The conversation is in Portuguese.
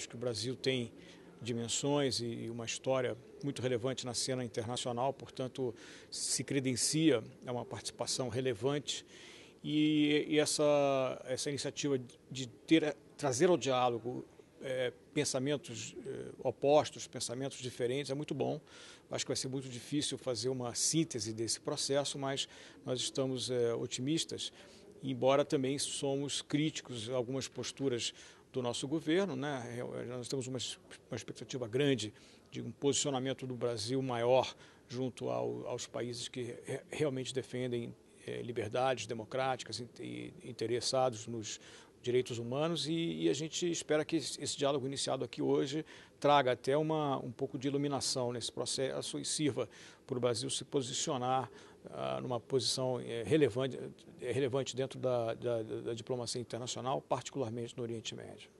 Acho que o Brasil tem dimensões e uma história muito relevante na cena internacional, portanto, se credencia a uma participação relevante. E, e essa, essa iniciativa de ter, trazer ao diálogo é, pensamentos é, opostos, pensamentos diferentes, é muito bom. Acho que vai ser muito difícil fazer uma síntese desse processo, mas nós estamos é, otimistas embora também somos críticos a algumas posturas do nosso governo, né? É, nós temos uma, uma expectativa grande de um posicionamento do Brasil maior junto ao, aos países que realmente defendem é, liberdades democráticas e interessados nos, direitos humanos e, e, a gente espera que esse diálogo iniciado aqui hoje traga até uma, um pouco de iluminação nesse processo e sirva para o Brasil se posicionar ah, numa posição é, relevante, é, relevante dentro da, da, da diplomacia internacional, particularmente no Oriente Médio.